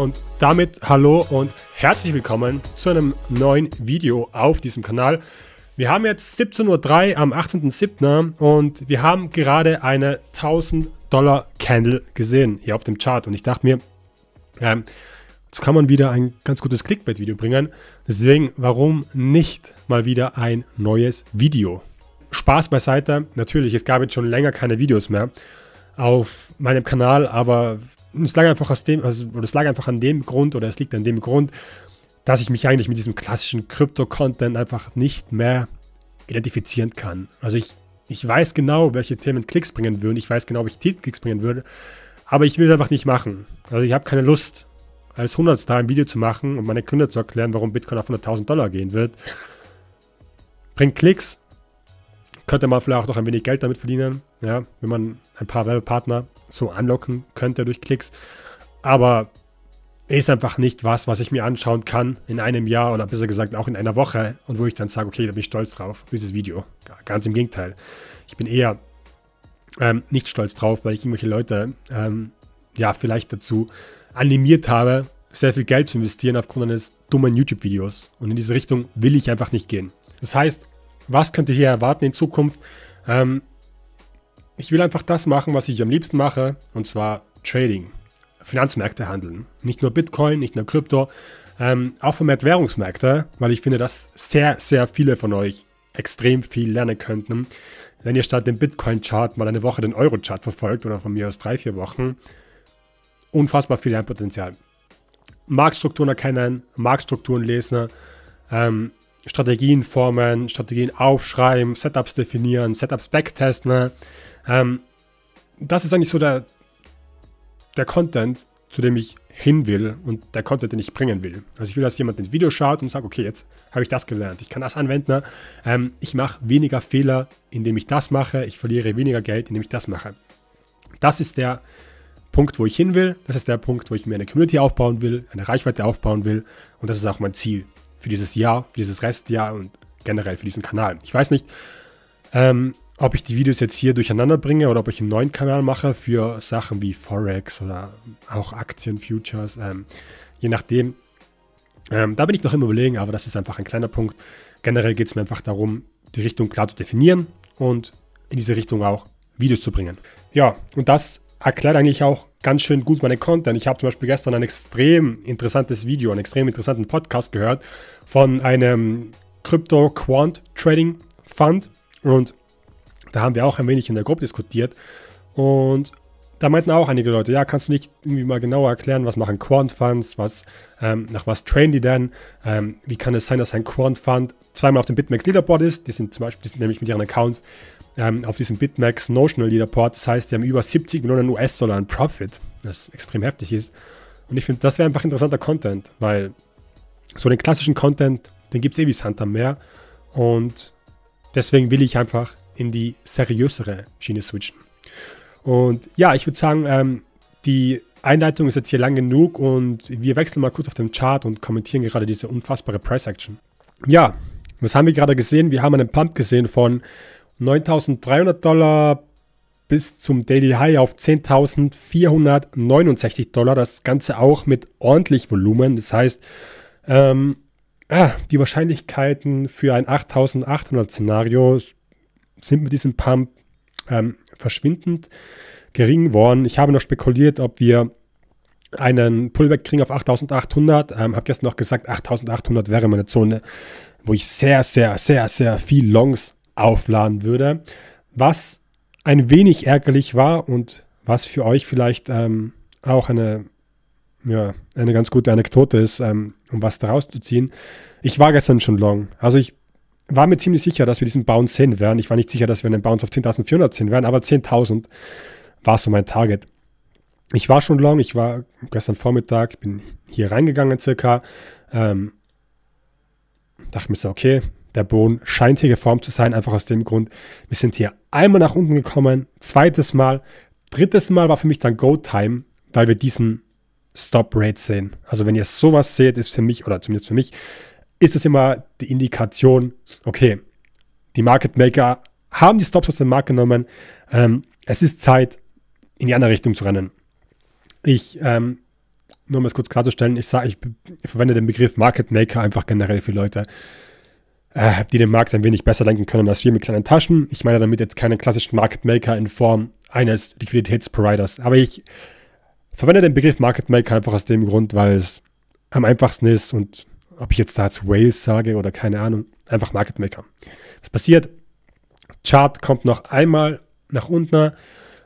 Und damit hallo und herzlich willkommen zu einem neuen Video auf diesem Kanal. Wir haben jetzt 17.03 Uhr am 18.07. und wir haben gerade eine 1000 Dollar Candle gesehen hier auf dem Chart. Und ich dachte mir, ähm, Jetzt kann man wieder ein ganz gutes Clickbait-Video bringen. Deswegen, warum nicht mal wieder ein neues Video? Spaß beiseite. Natürlich, es gab jetzt schon länger keine Videos mehr auf meinem Kanal, aber es lag einfach aus dem, also es lag einfach an dem Grund oder es liegt an dem Grund, dass ich mich eigentlich mit diesem klassischen Krypto-Content einfach nicht mehr identifizieren kann. Also ich, ich weiß genau, welche Themen Klicks bringen würden, ich weiß genau, ob ich Titelklicks bringen würde, aber ich will es einfach nicht machen. Also ich habe keine Lust, als Hundertstar ein Video zu machen und meine Gründer zu erklären, warum Bitcoin auf 100.000 Dollar gehen wird. Bringt Klicks, könnte man vielleicht auch noch ein wenig Geld damit verdienen, ja, wenn man ein paar Werbepartner so anlocken könnte durch Klicks. Aber ist einfach nicht was, was ich mir anschauen kann in einem Jahr oder besser gesagt auch in einer Woche und wo ich dann sage, okay, da bin ich stolz drauf, für dieses Video. Ganz im Gegenteil. Ich bin eher ähm, nicht stolz drauf, weil ich irgendwelche Leute ähm, ja vielleicht dazu animiert habe, sehr viel Geld zu investieren aufgrund eines dummen YouTube-Videos. Und in diese Richtung will ich einfach nicht gehen. Das heißt, was könnt ihr hier erwarten in Zukunft? Ähm, ich will einfach das machen, was ich am liebsten mache, und zwar Trading, Finanzmärkte handeln. Nicht nur Bitcoin, nicht nur Krypto, ähm, auch vermehrt Währungsmärkte, weil ich finde, dass sehr, sehr viele von euch extrem viel lernen könnten, wenn ihr statt dem Bitcoin-Chart mal eine Woche den Euro-Chart verfolgt oder von mir aus drei, vier Wochen. Unfassbar viel Lernpotenzial. Marktstrukturen erkennen, Marktstrukturen lesen, ähm, Strategien formen, Strategien aufschreiben, Setups definieren, Setups backtesten. Ne? Ähm, das ist eigentlich so der, der Content, zu dem ich hin will und der Content, den ich bringen will. Also ich will, dass jemand ein Video schaut und sagt, okay, jetzt habe ich das gelernt, ich kann das anwenden. Ne? Ähm, ich mache weniger Fehler, indem ich das mache. Ich verliere weniger Geld, indem ich das mache. Das ist der Punkt, wo ich hin will. Das ist der Punkt, wo ich mir eine Community aufbauen will, eine Reichweite aufbauen will. Und das ist auch mein Ziel für dieses Jahr, für dieses Restjahr und generell für diesen Kanal. Ich weiß nicht, ähm, ob ich die Videos jetzt hier durcheinander bringe oder ob ich einen neuen Kanal mache für Sachen wie Forex oder auch Aktien, Futures, ähm, je nachdem. Ähm, da bin ich noch im Überlegen, aber das ist einfach ein kleiner Punkt. Generell geht es mir einfach darum, die Richtung klar zu definieren und in diese Richtung auch Videos zu bringen. Ja, und das erklärt eigentlich auch ganz schön gut meine Content. Ich habe zum Beispiel gestern ein extrem interessantes Video, einen extrem interessanten Podcast gehört von einem Crypto Quant Trading Fund und da haben wir auch ein wenig in der Gruppe diskutiert und da meinten auch einige Leute, ja, kannst du nicht irgendwie mal genauer erklären, was machen Quant Funds, was, ähm, nach was trainen die denn, ähm, wie kann es sein, dass ein Quant Fund zweimal auf dem BitMEX Leaderboard ist, die sind zum Beispiel, die sind nämlich mit ihren Accounts ähm, auf diesem Bitmax Notional Leader Port. Das heißt, die haben über 70 Millionen US-Dollar an Profit, was extrem heftig ist. Und ich finde, das wäre einfach interessanter Content, weil so den klassischen Content, den gibt es eh wie Sand am Meer. Und deswegen will ich einfach in die seriösere Schiene switchen. Und ja, ich würde sagen, ähm, die Einleitung ist jetzt hier lang genug und wir wechseln mal kurz auf den Chart und kommentieren gerade diese unfassbare Price Action. Ja, was haben wir gerade gesehen? Wir haben einen Pump gesehen von 9.300 Dollar bis zum Daily High auf 10.469 Dollar. Das Ganze auch mit ordentlich Volumen. Das heißt, ähm, ah, die Wahrscheinlichkeiten für ein 8.800 Szenario sind mit diesem Pump ähm, verschwindend gering geworden. Ich habe noch spekuliert, ob wir einen Pullback kriegen auf 8.800. Ähm, habe gestern noch gesagt, 8.800 wäre meine Zone, wo ich sehr, sehr, sehr, sehr viel Longs aufladen würde, was ein wenig ärgerlich war und was für euch vielleicht ähm, auch eine, ja, eine ganz gute Anekdote ist, ähm, um was daraus zu ziehen. Ich war gestern schon long. Also ich war mir ziemlich sicher, dass wir diesen Bounce sehen werden. Ich war nicht sicher, dass wir einen Bounce auf 10.400 sehen werden, aber 10.000 war so mein Target. Ich war schon long, ich war gestern Vormittag, bin hier reingegangen circa. Ähm, dachte mir so, okay, der Boden scheint hier geformt zu sein, einfach aus dem Grund, wir sind hier einmal nach unten gekommen, zweites Mal, drittes Mal war für mich dann Go-Time, weil wir diesen Stop-Rate sehen. Also wenn ihr sowas seht, ist für mich, oder zumindest für mich, ist das immer die Indikation, okay, die Market Maker haben die Stops aus dem Markt genommen, ähm, es ist Zeit, in die andere Richtung zu rennen. Ich, ähm, nur um es kurz klarzustellen, ich sage, ich, ich verwende den Begriff Market Maker einfach generell für Leute, äh, die den Markt ein wenig besser lenken können als wir mit kleinen Taschen. Ich meine damit jetzt keine klassischen Market Maker in Form eines Liquiditätsproviders. Aber ich verwende den Begriff Market Maker einfach aus dem Grund, weil es am einfachsten ist und ob ich jetzt dazu Wales sage oder keine Ahnung, einfach Market Maker. Was passiert? Chart kommt noch einmal nach unten,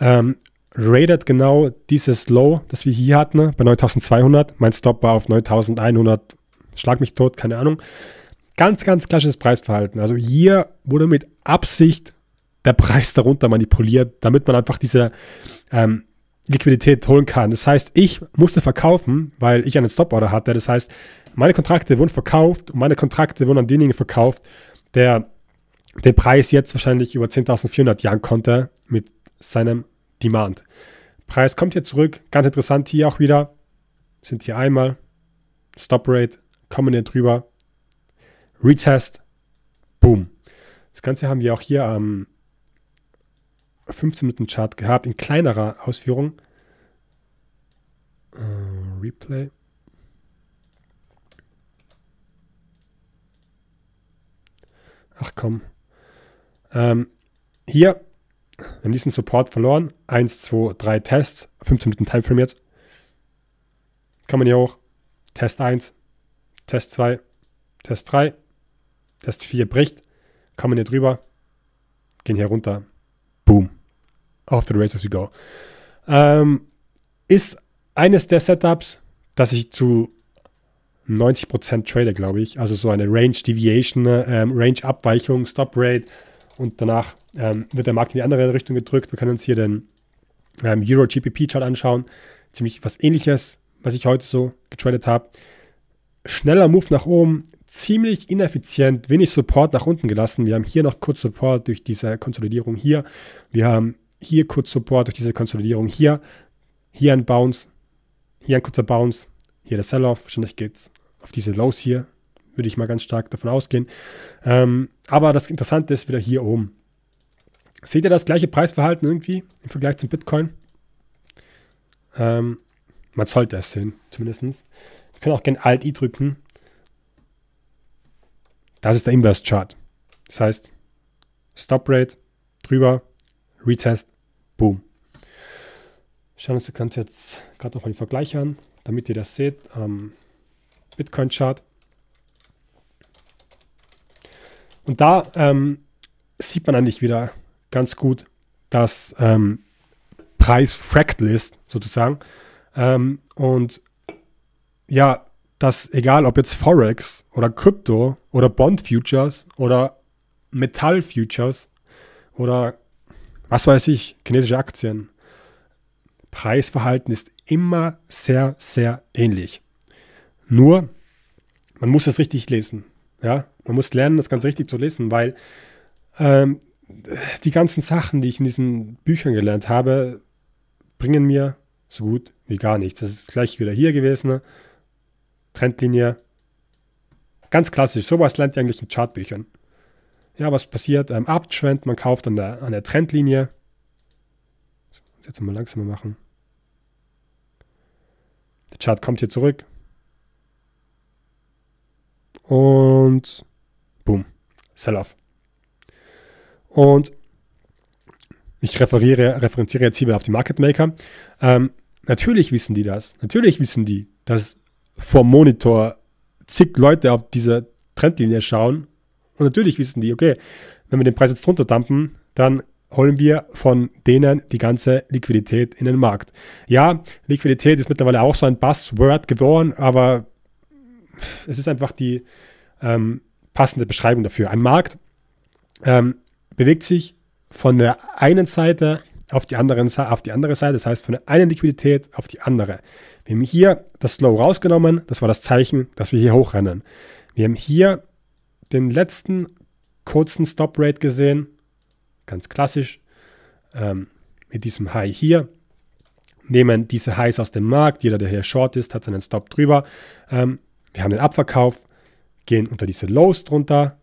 ähm, rated genau dieses Low, das wir hier hatten, bei 9200. Mein Stop war auf 9100, schlag mich tot, keine Ahnung. Ganz, ganz klassisches Preisverhalten. Also hier wurde mit Absicht der Preis darunter manipuliert, damit man einfach diese ähm, Liquidität holen kann. Das heißt, ich musste verkaufen, weil ich einen Stop-Order hatte. Das heißt, meine Kontrakte wurden verkauft und meine Kontrakte wurden an denjenigen verkauft, der den Preis jetzt wahrscheinlich über 10.400 jagen konnte mit seinem Demand. Preis kommt hier zurück. Ganz interessant hier auch wieder. Sind hier einmal Stop Rate, kommen hier drüber, Retest, boom. Das Ganze haben wir auch hier am 15-Minuten-Chart gehabt, in kleinerer Ausführung. Uh, Replay. Ach komm. Ähm, hier, am nächsten Support verloren. 1, 2, 3 Tests. 15 Minuten Timeframe jetzt. Kann man hier auch. Test 1, Test 2, Test 3, das 4 bricht, kommen hier drüber, gehen hier runter. Boom. Off the races we go. Ähm, ist eines der Setups, das ich zu 90% trade, glaube ich. Also so eine Range Deviation, ne, ähm, Range Abweichung, Stop Rate und danach ähm, wird der Markt in die andere Richtung gedrückt. Wir können uns hier den ähm, Euro GPP Chart anschauen. Ziemlich was ähnliches, was ich heute so getradet habe. Schneller Move nach oben, ziemlich ineffizient, wenig Support nach unten gelassen. Wir haben hier noch kurz Support durch diese Konsolidierung hier. Wir haben hier kurz Support durch diese Konsolidierung hier. Hier ein Bounce, hier ein kurzer Bounce, hier der Sell-Off. Wahrscheinlich geht es auf diese Lows hier, würde ich mal ganz stark davon ausgehen. Ähm, aber das Interessante ist wieder hier oben. Seht ihr das gleiche Preisverhalten irgendwie im Vergleich zum Bitcoin? Ähm, man sollte es sehen, zumindest. Ich kann auch gerne Alt-I drücken das ist der Inverse Chart. Das heißt, Stop Rate, drüber, Retest, Boom. Schauen wir uns das Ganze jetzt gerade nochmal den Vergleich an, damit ihr das seht. Ähm, Bitcoin Chart. Und da ähm, sieht man eigentlich wieder ganz gut, dass ähm, Preis Fractal ist, sozusagen. Ähm, und ja, dass egal ob jetzt Forex oder Krypto oder Bond Futures oder Metall Futures oder was weiß ich, chinesische Aktien, Preisverhalten ist immer sehr, sehr ähnlich. Nur, man muss es richtig lesen. Ja? Man muss lernen, das ganz richtig zu lesen, weil ähm, die ganzen Sachen, die ich in diesen Büchern gelernt habe, bringen mir so gut wie gar nichts. Das ist gleich wieder hier gewesen. Ne? Trendlinie. Ganz klassisch, sowas lernt ihr eigentlich in Chartbüchern. Ja, was passiert? Ähm, Uptrend, man kauft an der, an der Trendlinie. Jetzt mal langsamer machen. Der Chart kommt hier zurück. Und boom, Sell-off. Und ich referiere, referenziere jetzt hier wieder auf die Market Maker. Ähm, natürlich wissen die das. Natürlich wissen die, dass vom Monitor zig Leute auf diese Trendlinie schauen. Und natürlich wissen die, okay, wenn wir den Preis jetzt drunter dumpen, dann holen wir von denen die ganze Liquidität in den Markt. Ja, Liquidität ist mittlerweile auch so ein Buzzword geworden, aber es ist einfach die ähm, passende Beschreibung dafür. Ein Markt ähm, bewegt sich von der einen Seite auf die, anderen, auf die andere Seite, das heißt von der einen Liquidität auf die andere. Wir haben hier das Slow rausgenommen, das war das Zeichen, dass wir hier hochrennen. Wir haben hier den letzten kurzen Stop Rate gesehen, ganz klassisch, ähm, mit diesem High hier. Nehmen diese Highs aus dem Markt, jeder, der hier short ist, hat seinen Stop drüber. Ähm, wir haben den Abverkauf, gehen unter diese Lows drunter.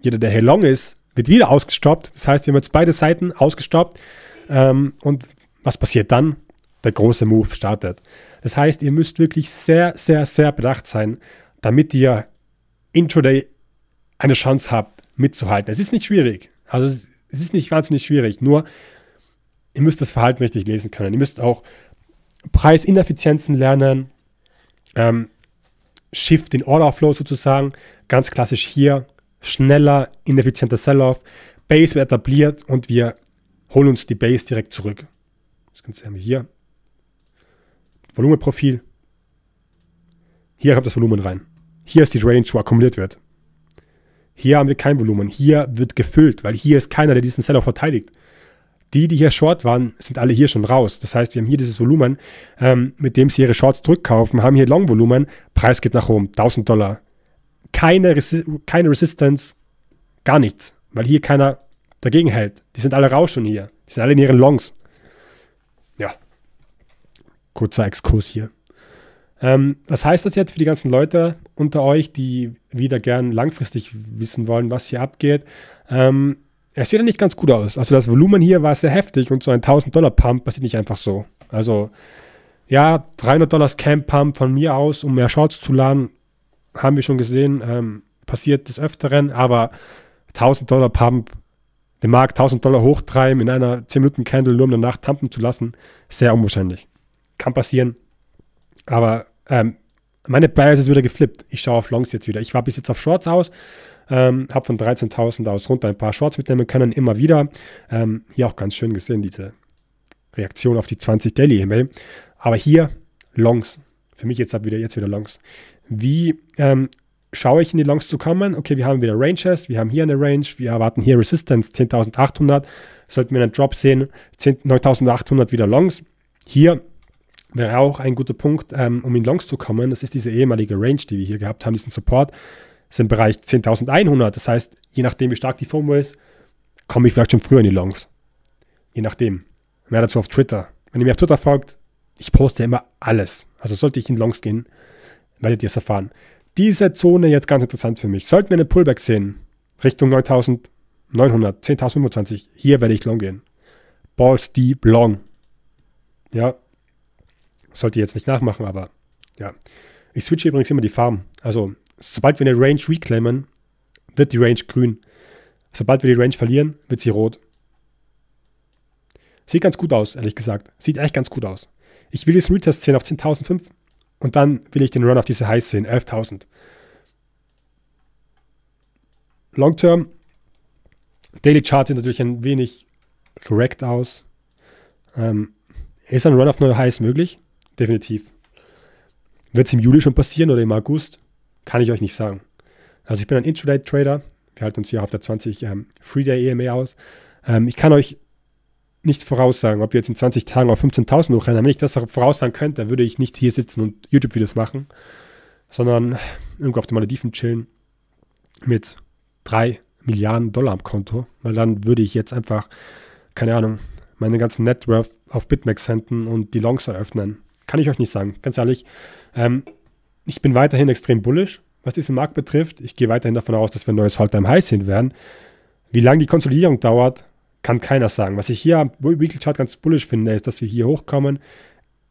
Jeder, der hier long ist, wird wieder ausgestoppt. Das heißt, wir haben jetzt beide Seiten ausgestoppt. Ähm, und was passiert dann? Der große Move startet. Das heißt, ihr müsst wirklich sehr, sehr, sehr bedacht sein, damit ihr Intraday eine Chance habt, mitzuhalten. Es ist nicht schwierig. Also es ist nicht wahnsinnig schwierig, nur ihr müsst das Verhalten richtig lesen können. Ihr müsst auch Preisineffizienzen lernen, ähm, Shift in Order Flow sozusagen, ganz klassisch hier, schneller, ineffizienter Sell-Off, Base wird etabliert und wir holen uns die Base direkt zurück. Das Ganze haben wir hier. Volumenprofil. Hier kommt das Volumen rein. Hier ist die Range, wo akkumuliert wird. Hier haben wir kein Volumen. Hier wird gefüllt, weil hier ist keiner, der diesen Seller verteidigt. Die, die hier short waren, sind alle hier schon raus. Das heißt, wir haben hier dieses Volumen, ähm, mit dem sie ihre Shorts zurückkaufen, haben hier Long-Volumen, Preis geht nach oben, 1000 Dollar. Keine, Resi keine Resistance, gar nichts, weil hier keiner dagegen hält. Die sind alle raus schon hier. Die sind alle in ihren Longs. Ja. Kurzer Exkurs hier. Ähm, was heißt das jetzt für die ganzen Leute unter euch, die wieder gern langfristig wissen wollen, was hier abgeht? Ähm, es sieht ja nicht ganz gut aus. Also das Volumen hier war sehr heftig und so ein 1000-Dollar-Pump passiert nicht einfach so. Also ja, 300 Dollar Scam-Pump von mir aus, um mehr Shorts zu laden, haben wir schon gesehen, ähm, passiert des Öfteren, aber 1000 Dollar Pump den Markt 1000 Dollar hochtreiben in einer 10-Minuten-Candle, nur um danach tampen zu lassen, sehr unwahrscheinlich. Kann passieren, aber ähm, meine Bias ist wieder geflippt. Ich schaue auf Longs jetzt wieder. Ich war bis jetzt auf Shorts aus, ähm, habe von 13.000 aus runter ein paar Shorts mitnehmen können, immer wieder. Ähm, hier auch ganz schön gesehen, diese Reaktion auf die 20 Daily E-Mail. Aber hier Longs. Für mich jetzt wieder, jetzt wieder Longs. Wie ähm, schaue ich in die Longs zu kommen. Okay, wir haben wieder Ranges, wir haben hier eine Range, wir erwarten hier Resistance 10.800. Sollten wir einen Drop sehen, 9.800 wieder Longs. Hier wäre auch ein guter Punkt, ähm, um in Longs zu kommen. Das ist diese ehemalige Range, die wir hier gehabt haben, diesen Support, ist im Bereich 10.100. Das heißt, je nachdem, wie stark die FOMO ist, komme ich vielleicht schon früher in die Longs. Je nachdem. Mehr dazu auf Twitter. Wenn ihr mir auf Twitter folgt, ich poste immer alles. Also sollte ich in Longs gehen, werdet ihr es erfahren diese Zone jetzt ganz interessant für mich. Sollten wir einen Pullback sehen, Richtung 9900, 10.025, hier werde ich long gehen. Balls deep long. Ja, sollte jetzt nicht nachmachen, aber ja. Ich switche übrigens immer die Farben. Also, sobald wir eine Range reclaimen, wird die Range grün. Sobald wir die Range verlieren, wird sie rot. Sieht ganz gut aus, ehrlich gesagt. Sieht echt ganz gut aus. Ich will diesen Retest sehen auf 10.005. Und dann will ich den Run auf diese Highs sehen, 11.000. Long Term, Daily Chart sieht natürlich ein wenig correct aus. Ähm, ist ein Run auf neue Highs möglich? Definitiv. Wird es im Juli schon passieren oder im August? Kann ich euch nicht sagen. Also ich bin ein Intraday-Trader. Wir halten uns hier auf der 20 ähm, Free Day EMA aus. Ähm, ich kann euch nicht voraussagen, ob wir jetzt in 20 Tagen auf 15.000 hochrennen. Wenn ich das voraussagen könnte, dann würde ich nicht hier sitzen und YouTube-Videos machen, sondern irgendwo auf den Malediven chillen mit 3 Milliarden Dollar am Konto, weil dann würde ich jetzt einfach, keine Ahnung, meinen ganzen Networth auf BitMEX senden und die Longs eröffnen. Kann ich euch nicht sagen, ganz ehrlich. Ähm, ich bin weiterhin extrem bullish, was diesen Markt betrifft. Ich gehe weiterhin davon aus, dass wir ein neues halt time High sehen werden. Wie lange die Konsolidierung dauert, kann keiner sagen. Was ich hier am Weekly Chart ganz bullish finde, ist, dass wir hier hochkommen,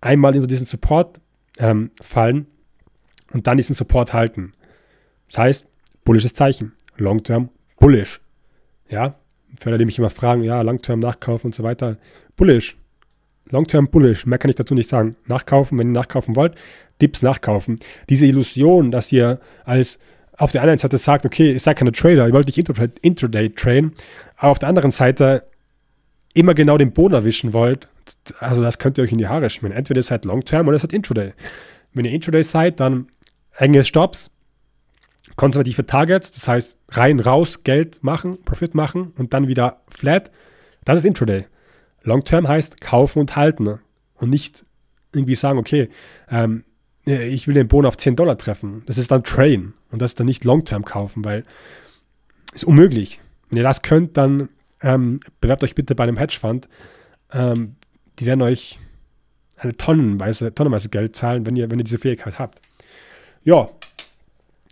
einmal in so diesen Support ähm, fallen und dann diesen Support halten. Das heißt, bullisches Zeichen. Long Term bullish. Ja, für alle, die mich immer fragen, ja, Long Term nachkaufen und so weiter. Bullish. Long Term bullish. Mehr kann ich dazu nicht sagen. Nachkaufen, wenn ihr nachkaufen wollt. Dips nachkaufen. Diese Illusion, dass ihr als auf der einen Seite sagt, okay, ich sei keine Trader, ich wollte nicht Intraday, Intraday aber auf der anderen Seite immer genau den Boden erwischen wollt, also das könnt ihr euch in die Haare schmieren. Entweder ihr seid Long-Term oder ihr seid Intraday. Wenn ihr Intraday seid, dann enge Stops, konservative Targets, das heißt rein, raus, Geld machen, Profit machen und dann wieder flat. Das ist Intraday. Long-Term heißt kaufen und halten ne? und nicht irgendwie sagen, okay, ähm, äh, ich will den Bon auf 10 Dollar treffen. Das ist dann Train und das ist dann nicht Long-Term kaufen, weil ist unmöglich. Wenn ihr das könnt, dann ähm, bewerbt euch bitte bei einem Hedgefonds. Ähm, die werden euch eine tonnenweise, tonnenweise Geld zahlen, wenn ihr, wenn ihr diese Fähigkeit habt. Ja,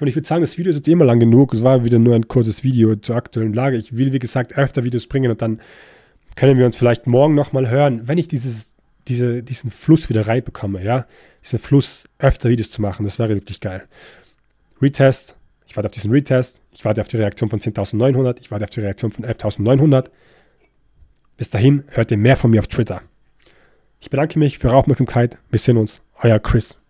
und ich würde sagen, das Video ist jetzt immer eh lang genug. Es war wieder nur ein kurzes Video zur aktuellen Lage. Ich will, wie gesagt, öfter Videos bringen und dann können wir uns vielleicht morgen nochmal hören, wenn ich dieses diese, diesen Fluss wieder reinbekomme, ja, diesen Fluss öfter Videos zu machen, das wäre wirklich geil. Retest, ich warte auf diesen Retest, ich warte auf die Reaktion von 10.900, ich warte auf die Reaktion von 11.900. Bis dahin hört ihr mehr von mir auf Twitter. Ich bedanke mich für eure Aufmerksamkeit. Wir sehen uns. Euer Chris.